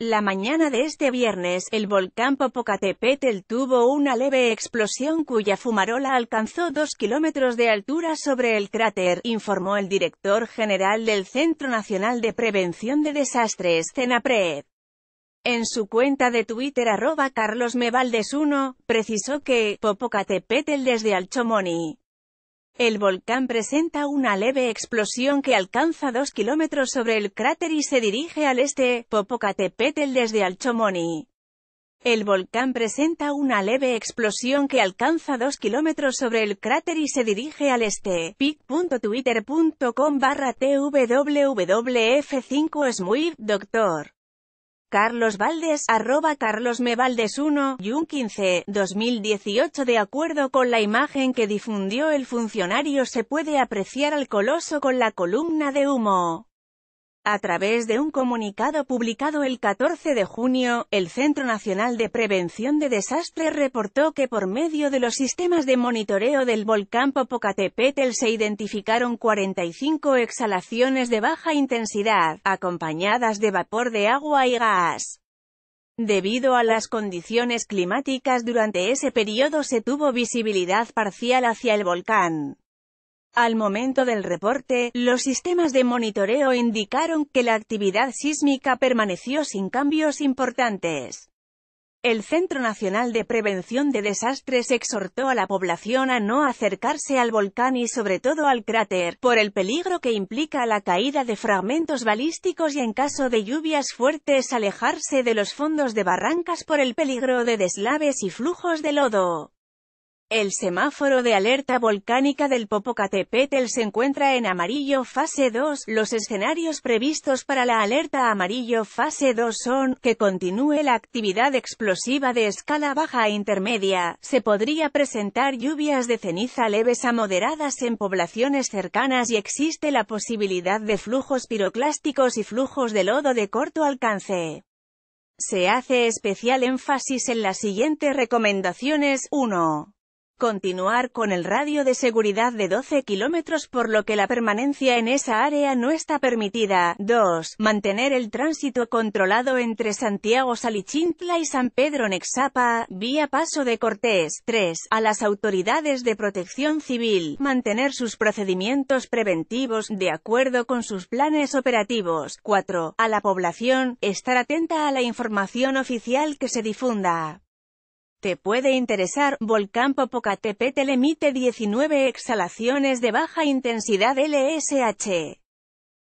La mañana de este viernes, el volcán Popocatépetl tuvo una leve explosión cuya fumarola alcanzó dos kilómetros de altura sobre el cráter, informó el director general del Centro Nacional de Prevención de Desastres, CENAPRED. En su cuenta de Twitter arroba carlosmevaldes1, precisó que, Popocatépetl desde Alchomoni, el volcán presenta una leve explosión que alcanza 2 kilómetros sobre el cráter y se dirige al este, Popocatépetl desde Alchomoni. El volcán presenta una leve explosión que alcanza 2 kilómetros sobre el cráter y se dirige al este. pic.twitter.com barra twwf5 smuid doctor. Carlos Valdes, arroba carlosmevaldes 1, y un 15, 2018 De acuerdo con la imagen que difundió el funcionario se puede apreciar al coloso con la columna de humo. A través de un comunicado publicado el 14 de junio, el Centro Nacional de Prevención de Desastres reportó que por medio de los sistemas de monitoreo del volcán Popocatépetl se identificaron 45 exhalaciones de baja intensidad, acompañadas de vapor de agua y gas. Debido a las condiciones climáticas durante ese periodo se tuvo visibilidad parcial hacia el volcán. Al momento del reporte, los sistemas de monitoreo indicaron que la actividad sísmica permaneció sin cambios importantes. El Centro Nacional de Prevención de Desastres exhortó a la población a no acercarse al volcán y sobre todo al cráter, por el peligro que implica la caída de fragmentos balísticos y en caso de lluvias fuertes alejarse de los fondos de barrancas por el peligro de deslaves y flujos de lodo. El semáforo de alerta volcánica del Popocatépetl se encuentra en amarillo fase 2. Los escenarios previstos para la alerta amarillo fase 2 son, que continúe la actividad explosiva de escala baja e intermedia, se podría presentar lluvias de ceniza leves a moderadas en poblaciones cercanas y existe la posibilidad de flujos piroclásticos y flujos de lodo de corto alcance. Se hace especial énfasis en las siguientes recomendaciones. 1 continuar con el radio de seguridad de 12 kilómetros por lo que la permanencia en esa área no está permitida. 2. Mantener el tránsito controlado entre Santiago Salichintla y San Pedro Nexapa, vía Paso de Cortés. 3. A las autoridades de protección civil, mantener sus procedimientos preventivos de acuerdo con sus planes operativos. 4. A la población, estar atenta a la información oficial que se difunda. Te puede interesar, Volcán Popocatépetl emite 19 exhalaciones de baja intensidad LSH.